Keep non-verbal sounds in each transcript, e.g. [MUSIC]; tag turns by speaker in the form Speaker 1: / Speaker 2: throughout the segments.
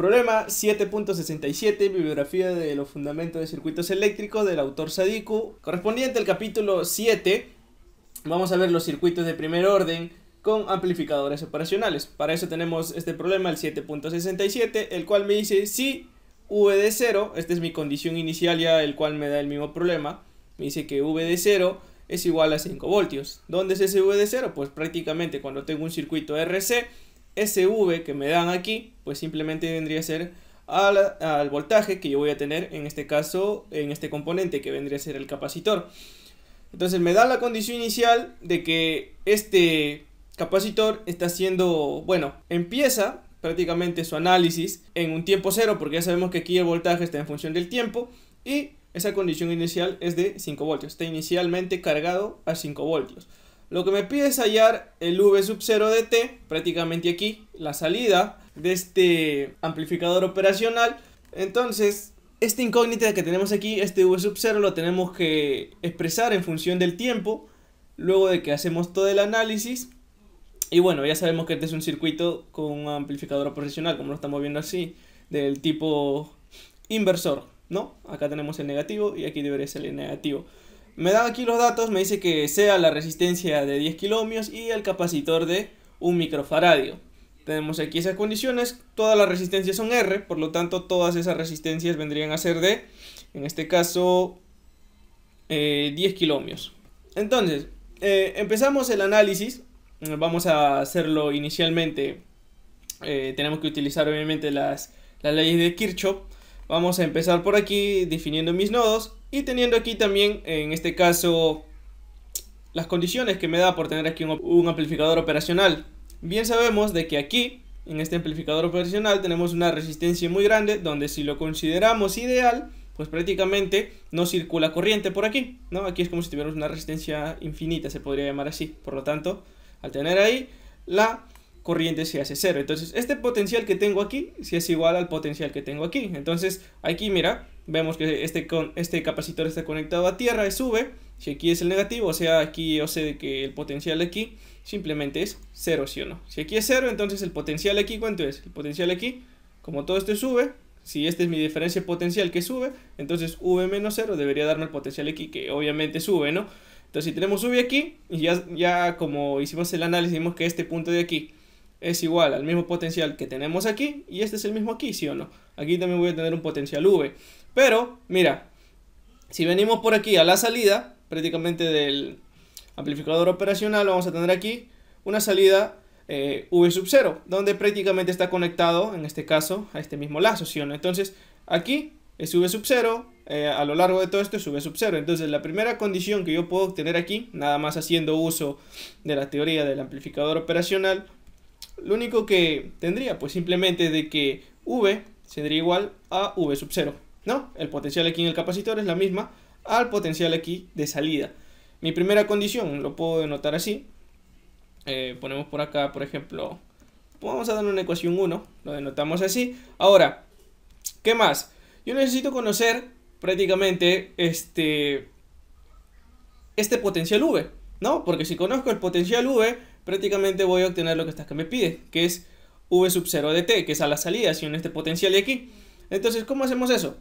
Speaker 1: Problema 7.67, bibliografía de los fundamentos de circuitos eléctricos del autor Sadiku, correspondiente al capítulo 7. Vamos a ver los circuitos de primer orden con amplificadores operacionales. Para eso tenemos este problema, el 7.67, el cual me dice si V de 0, esta es mi condición inicial ya, el cual me da el mismo problema, me dice que V de 0 es igual a 5 voltios. ¿Dónde es ese V de 0? Pues prácticamente cuando tengo un circuito RC, SV que me dan aquí, pues simplemente vendría a ser al, voltaje que yo voy a tener en este caso, en este componente que vendría a ser el capacitor. Entonces me da la condición inicial de que este capacitor está siendo, bueno, empieza prácticamente su análisis en un tiempo cero, porque ya sabemos que aquí el voltaje está en función del tiempo, y esa condición inicial es de 5 voltios, está inicialmente cargado a 5 voltios. Lo que me pide es hallar el V sub 0 de T, prácticamente aquí, la salida de este amplificador operacional. Entonces, esta incógnita que tenemos aquí, este V sub 0, lo tenemos que expresar en función del tiempo, luego de que hacemos todo el análisis. Y bueno, ya sabemos que este es un circuito con un amplificador operacional, como lo estamos viendo así, del tipo inversor, ¿no? Acá tenemos el negativo y aquí debería ser el negativo. Me da aquí los datos, me dice que sea la resistencia de 10 kiloohmios y el capacitor de 1 microfaradio. Tenemos aquí esas condiciones, todas las resistencias son R, por lo tanto todas esas resistencias vendrían a ser de, en este caso, 10 eh, kilómetros. Entonces, eh, empezamos el análisis, vamos a hacerlo inicialmente, eh, tenemos que utilizar obviamente las, las leyes de Kirchhoff, Vamos a empezar por aquí definiendo mis nodos y teniendo aquí también, en este caso, las condiciones que me da por tener aquí un, amplificador operacional. Bien sabemos de que aquí, en este amplificador operacional, tenemos una resistencia muy grande donde si lo consideramos ideal, pues prácticamente no circula corriente por aquí, ¿no? Aquí es como si tuviéramos una resistencia infinita, se podría llamar así. Por lo tanto, al tener ahí la corriente se hace cero. Entonces, este potencial que tengo aquí, si es igual al potencial que tengo aquí. Entonces, aquí, mira, vemos que este, con, este capacitor está conectado a tierra es sube. Si aquí es el negativo, o sea, aquí yo sé que el potencial de aquí simplemente es cero, si o no? Si aquí es cero, entonces el potencial aquí, ¿cuánto es? El potencial aquí, como todo esto sube, si esta es mi diferencia potencial que sube, entonces V menos cero debería darme el potencial aquí, que obviamente sube, ¿no? Entonces si tenemos V aquí, y ya, ya como hicimos el análisis, vimos que este punto de aquí es igual al mismo potencial que tenemos aquí y este es el mismo aquí, ¿sí o no? Aquí también voy a tener un potencial V. Pero, mira, si venimos por aquí a la salida, prácticamente del amplificador operacional, vamos a tener aquí una salida eh, V sub 0, donde prácticamente está conectado, en este caso, a este mismo lazo, ¿sí o no? Entonces, aquí es V sub 0, eh, a lo largo de todo esto es V sub 0. Entonces, la primera condición que yo puedo obtener aquí, nada más haciendo uso de la teoría del amplificador operacional, lo único que tendría, pues simplemente de que V sería igual a V sub 0, ¿no? El potencial aquí en el capacitor es la misma al potencial aquí de salida. Mi primera condición, lo puedo denotar así. Eh, ponemos por acá, por ejemplo, vamos a dar una ecuación 1, lo denotamos así. Ahora, ¿qué más? Yo necesito conocer prácticamente este, este potencial V, ¿no? Porque si conozco el potencial V, prácticamente voy a obtener lo que esta que me pide, que es V sub 0 de T, que es a la salida, si en este potencial de aquí. Entonces, ¿cómo hacemos eso?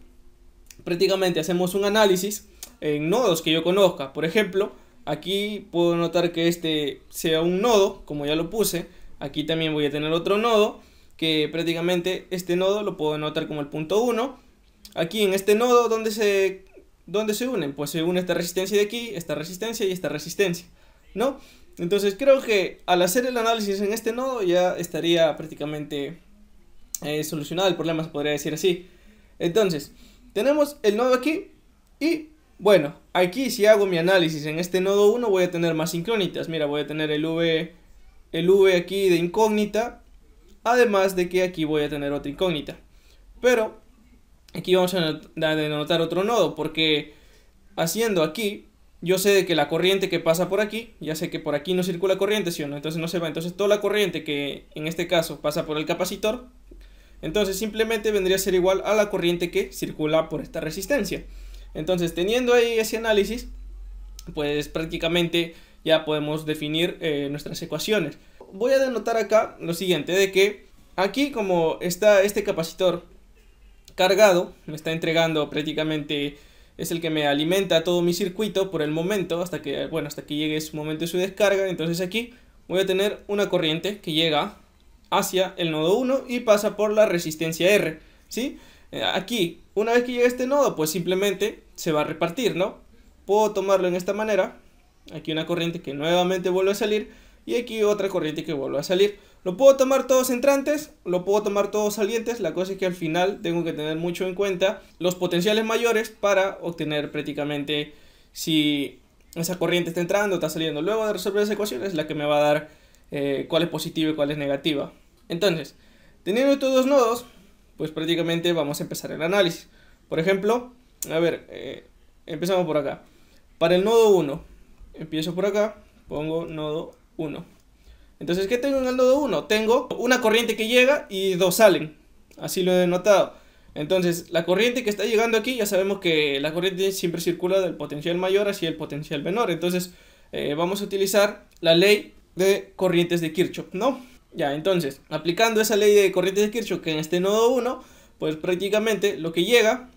Speaker 1: Prácticamente hacemos un análisis en nodos que yo conozca. Por ejemplo, aquí puedo notar que este sea un nodo, como ya lo puse. Aquí también voy a tener otro nodo, que prácticamente este nodo lo puedo notar como el punto 1. Aquí en este nodo donde se ¿Dónde se unen? Pues se une esta resistencia de aquí, esta resistencia y esta resistencia, ¿no? Entonces creo que al hacer el análisis en este nodo ya estaría prácticamente eh, solucionado el problema, se podría decir así. Entonces, tenemos el nodo aquí y bueno, aquí si hago mi análisis en este nodo 1 voy a tener más incógnitas. Mira, voy a tener el V, el v aquí de incógnita, además de que aquí voy a tener otra incógnita. Pero Aquí vamos a denotar otro nodo porque haciendo aquí, yo sé de que la corriente que pasa por aquí, ya sé que por aquí no circula corriente, ¿sí o no? Entonces no se va. Entonces toda la corriente que en este caso pasa por el capacitor, entonces simplemente vendría a ser igual a la corriente que circula por esta resistencia. Entonces teniendo ahí ese análisis, pues prácticamente ya podemos definir eh, nuestras ecuaciones. Voy a denotar acá lo siguiente, de que aquí como está este capacitor cargado, me está entregando prácticamente, es el que me alimenta todo mi circuito por el momento, hasta que, bueno, hasta que llegue su momento de su descarga, entonces aquí voy a tener una corriente que llega hacia el nodo 1 y pasa por la resistencia R, ¿sí? Eh, aquí, una vez que llegue este nodo, pues simplemente se va a repartir, ¿no? Puedo tomarlo en esta manera, aquí una corriente que nuevamente vuelve a salir, y aquí otra corriente que vuelve a salir. Lo puedo tomar todos entrantes, lo puedo tomar todos salientes, la cosa es que al final tengo que tener mucho en cuenta los potenciales mayores para obtener prácticamente si esa corriente está entrando, o está saliendo. Luego de resolver esa ecuación es la que me va a dar eh, cuál es positiva y cuál es negativa. Entonces, teniendo estos dos nodos, pues prácticamente vamos a empezar el análisis. Por ejemplo, a ver, eh, empezamos por acá. Para el nodo 1, empiezo por acá, pongo nodo 1. Entonces, ¿qué tengo en el nodo 1? Tengo una corriente que llega y dos salen. Así lo he denotado. Entonces, la corriente que está llegando aquí, ya sabemos que la corriente siempre circula del potencial mayor hacia el potencial menor. Entonces, eh, vamos a utilizar la ley de corrientes de Kirchhoff, ¿no? Ya, entonces, aplicando esa ley de corrientes de Kirchhoff que en este nodo 1, pues prácticamente lo que llega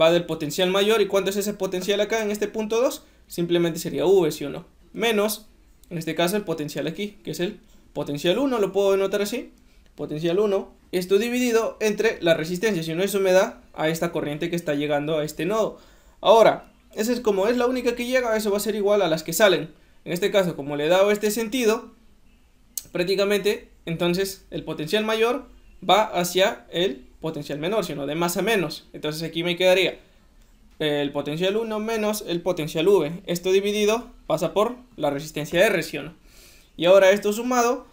Speaker 1: va del potencial mayor. ¿Y cuánto es ese potencial acá en este punto 2? Simplemente sería V, ¿sí Menos en este caso el potencial aquí, que es el potencial 1, lo puedo denotar así, potencial 1, esto dividido entre la resistencia, si no eso me da a esta corriente que está llegando a este nodo. Ahora, esa es como es la única que llega, eso va a ser igual a las que salen. En este caso, como le he dado este sentido, prácticamente, entonces el potencial mayor va hacia el potencial menor, sino de más a menos. Entonces aquí me quedaría el potencial 1 menos el potencial V. Esto dividido pasa por la resistencia R, ¿sí o no? Y ahora esto sumado,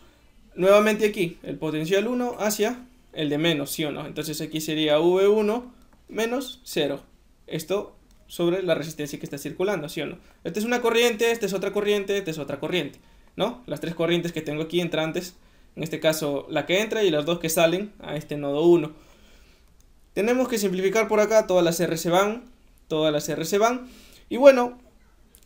Speaker 1: nuevamente aquí, el potencial 1 hacia el de menos, ¿sí o no? Entonces aquí sería V1 menos 0. Esto sobre la resistencia que está circulando, ¿sí o no? Esta es una corriente, esta es otra corriente, esta es otra corriente, ¿no? Las tres corrientes que tengo aquí entrantes, en este caso la que entra y las dos que salen a este nodo 1. Tenemos que simplificar por acá, todas las R se van, todas las R se van. Y bueno,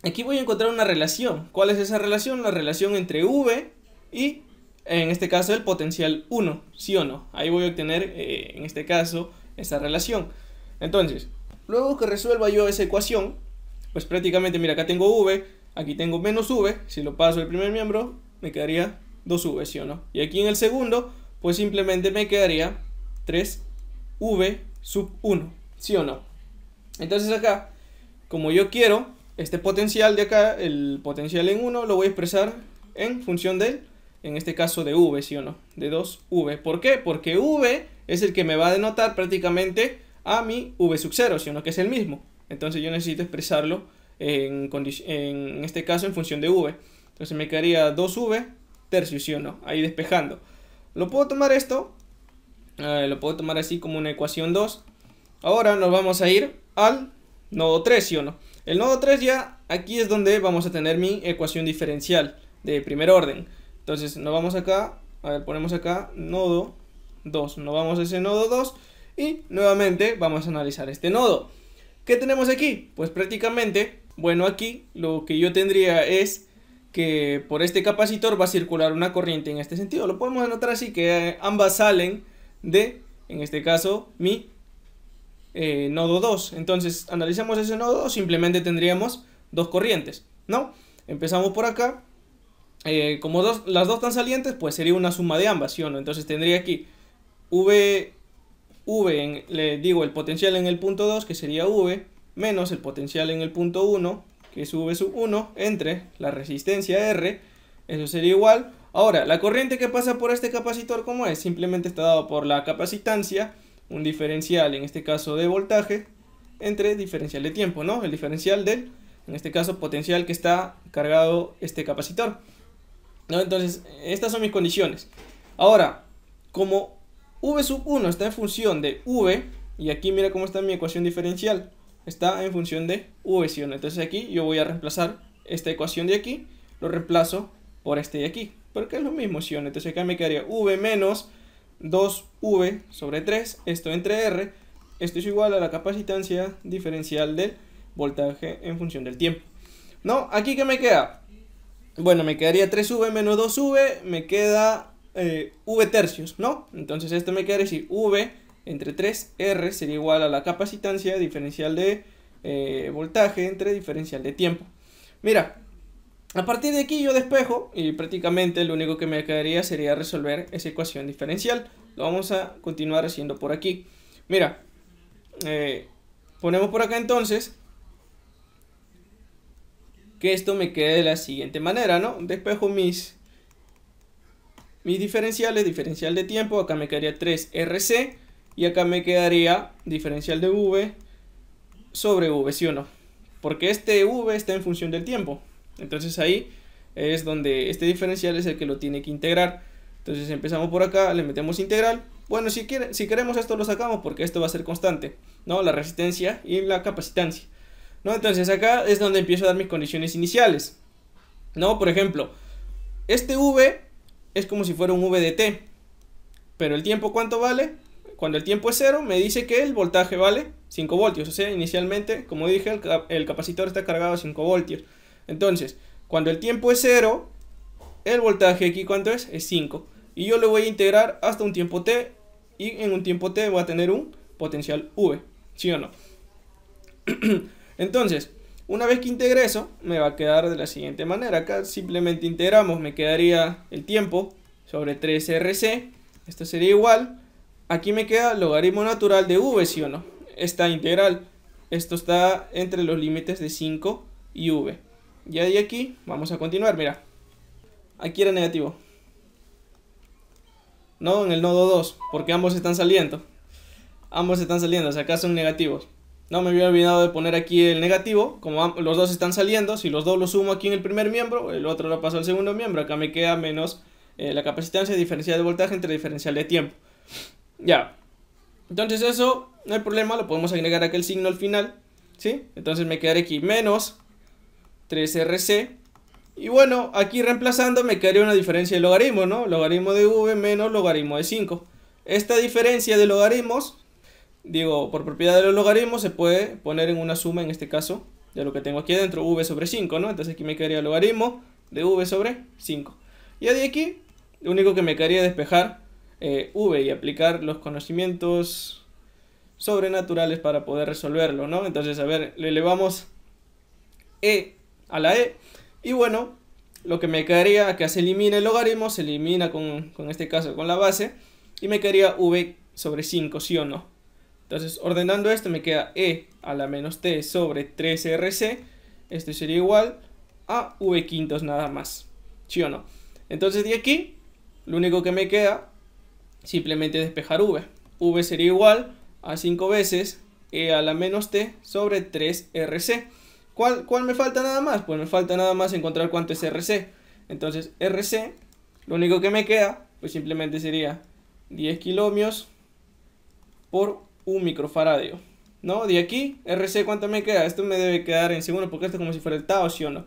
Speaker 1: aquí voy a encontrar una relación. ¿Cuál es esa relación? La relación entre V y, en este caso, el potencial 1, sí o no. Ahí voy a obtener, eh, en este caso, esa relación. Entonces, luego que resuelva yo esa ecuación, pues prácticamente, mira, acá tengo V, aquí tengo menos V, si lo paso al primer miembro, me quedaría 2V, sí o no. Y aquí en el segundo, pues simplemente me quedaría 3V sub 1, sí o no. Entonces acá, como yo quiero, este potencial de acá, el potencial en 1, lo voy a expresar en función del, en este caso de V, ¿sí o no? De 2V. ¿Por qué? Porque V es el que me va a denotar prácticamente a mi V sub 0, ¿sí o no? Que es el mismo. Entonces yo necesito expresarlo en, este caso en función de V. Entonces me quedaría 2V tercio, ¿sí o no? Ahí despejando. Lo puedo tomar esto, eh, lo puedo tomar así como una ecuación 2. Ahora nos vamos a ir al nodo 3, ¿sí o no? El nodo 3 ya aquí es donde vamos a tener mi ecuación diferencial de primer orden. Entonces nos vamos acá, a ver, ponemos acá nodo 2, nos vamos a ese nodo 2 y nuevamente vamos a analizar este nodo. ¿Qué tenemos aquí? Pues prácticamente, bueno aquí lo que yo tendría es que por este capacitor va a circular una corriente en este sentido. Lo podemos anotar así que ambas salen de, en este caso, mi eh, nodo 2. Entonces, analizamos ese nodo 2, simplemente tendríamos dos corrientes, ¿no? Empezamos por acá. Eh, como las dos están salientes, pues sería una suma de ambas, ¿sí Entonces tendría aquí V, V le digo el potencial en el punto 2, que sería V, menos el potencial en el punto 1, que es V 1, entre la resistencia R, eso sería igual. Ahora, la corriente que pasa por este capacitor, ¿cómo es? Simplemente está dado por la capacitancia un diferencial, en este caso de voltaje, entre diferencial de tiempo, ¿no? El diferencial del, en este caso, potencial que está cargado este capacitor. ¿No? Entonces, estas son mis condiciones. Ahora, como V sub 1 está en función de V, y aquí mira cómo está mi ecuación diferencial, está en función de V, ¿sí? Entonces aquí yo voy a reemplazar esta ecuación de aquí, lo reemplazo por este de aquí, porque es lo mismo, ¿sí? Entonces acá me quedaría V menos 2V sobre 3, esto entre R, esto es igual a la capacitancia diferencial del voltaje en función del tiempo. ¿No? ¿Aquí qué me queda? Bueno, me quedaría 3V menos 2V, me queda eh, V tercios, ¿no? Entonces esto me queda decir V entre 3R sería igual a la capacitancia diferencial de eh, voltaje entre diferencial de tiempo. Mira, a partir de aquí yo despejo y prácticamente lo único que me quedaría sería resolver esa ecuación diferencial. Lo vamos a continuar haciendo por aquí. Mira, eh, ponemos por acá entonces que esto me quede de la siguiente manera, ¿no? Despejo mis, mis diferenciales, diferencial de tiempo, acá me quedaría 3RC y acá me quedaría diferencial de V sobre V, ¿sí o no? Porque este V está en función del tiempo. Entonces ahí es donde este diferencial es el que lo tiene que integrar. Entonces empezamos por acá, le metemos integral. Bueno, si, si queremos esto lo sacamos porque esto va a ser constante, ¿no? La resistencia y la capacitancia, ¿no? Entonces acá es donde empiezo a dar mis condiciones iniciales, ¿no? Por ejemplo, este V es como si fuera un V de T, pero el tiempo ¿cuánto vale? Cuando el tiempo es cero me dice que el voltaje vale 5 voltios, o sea, inicialmente, como dije, el, el capacitor está cargado a 5 voltios. Entonces, cuando el tiempo es 0, el voltaje aquí cuánto es? Es 5. Y yo lo voy a integrar hasta un tiempo t y en un tiempo t voy a tener un potencial v, ¿sí o no? [CLEARS THROAT] Entonces, una vez que integre eso, me va a quedar de la siguiente manera. Acá simplemente integramos, me quedaría el tiempo sobre 3rc, esto sería igual. Aquí me queda logaritmo natural de v, ¿sí o no? Esta integral, esto está entre los límites de 5 y v. Y aquí vamos a continuar, mira. Aquí era negativo. No, en el nodo 2, porque ambos están saliendo. Ambos están saliendo, o sea, acá son negativos. No me había olvidado de poner aquí el negativo, como los dos están saliendo, si los dos los sumo aquí en el primer miembro, el otro lo paso al segundo miembro, acá me queda menos eh, la capacitancia diferencial de voltaje entre diferencial de tiempo. Ya, entonces eso, no hay problema, lo podemos agregar aquí el signo al final, ¿sí? Entonces me quedaré aquí menos 3RC. Y bueno, aquí reemplazando me quedaría una diferencia de logaritmo, ¿no? Logaritmo de v menos logaritmo de 5. Esta diferencia de logaritmos, digo, por propiedad de los logaritmos se puede poner en una suma, en este caso, de lo que tengo aquí adentro, v sobre 5, ¿no? Entonces aquí me quedaría logaritmo de v sobre 5. Y de aquí, lo único que me quedaría es despejar eh, v y aplicar los conocimientos sobrenaturales para poder resolverlo, ¿no? Entonces, a ver, le elevamos e a la e. Y bueno, lo que me quedaría que se elimina el logaritmo, se elimina con, con este caso con la base, y me quedaría v sobre 5, sí o no. Entonces, ordenando esto, me queda e a la menos t sobre 3rc, esto sería igual a v quintos nada más, sí o no. Entonces, de aquí, lo único que me queda, simplemente despejar v. v sería igual a 5 veces e a la menos t sobre 3rc. ¿Cuál, me falta nada más? Pues me falta nada más encontrar cuánto es RC. Entonces, RC, lo único que me queda, pues simplemente sería 10 kilómetros por un microfaradio. ¿No? De aquí, RC, ¿cuánto me queda? Esto me debe quedar en segundo porque esto es como si fuera el tau ¿sí o no?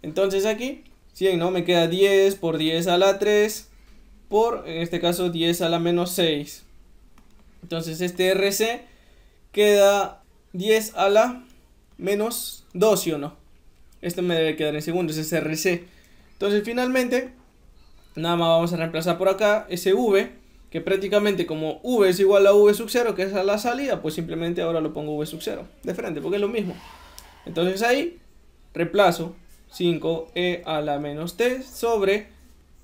Speaker 1: Entonces aquí, 100, ¿no? Me queda 10 por 10 a la 3 por, en este caso, 10 a la menos 6. Entonces este RC queda 10 a la menos 2, ¿sí o no? Esto me debe quedar en segundos, es RC. Entonces finalmente, nada más vamos a reemplazar por acá ese V, que prácticamente como V es igual a V sub 0, que es a la salida, pues simplemente ahora lo pongo V sub 0, de frente, porque es lo mismo. Entonces ahí, reemplazo 5E a la menos T sobre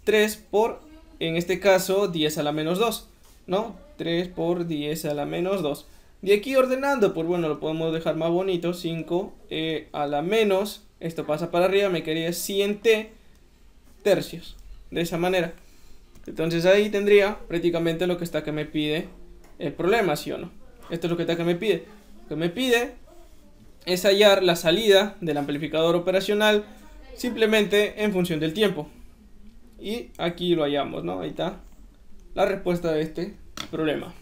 Speaker 1: 3 por, en este caso, 10 a la menos 2, ¿no? 3 por 10 a la menos 2. Y aquí ordenando, pues bueno, lo podemos dejar más bonito, 5 eh, a la menos, esto pasa para arriba, me quedaría 100 tercios, de esa manera. Entonces ahí tendría prácticamente lo que está que me pide el problema, ¿sí o no? Esto es lo que está que me pide. Lo que me pide es hallar la salida del amplificador operacional simplemente en función del tiempo. Y aquí lo hallamos, ¿no? Ahí está la respuesta de este problema.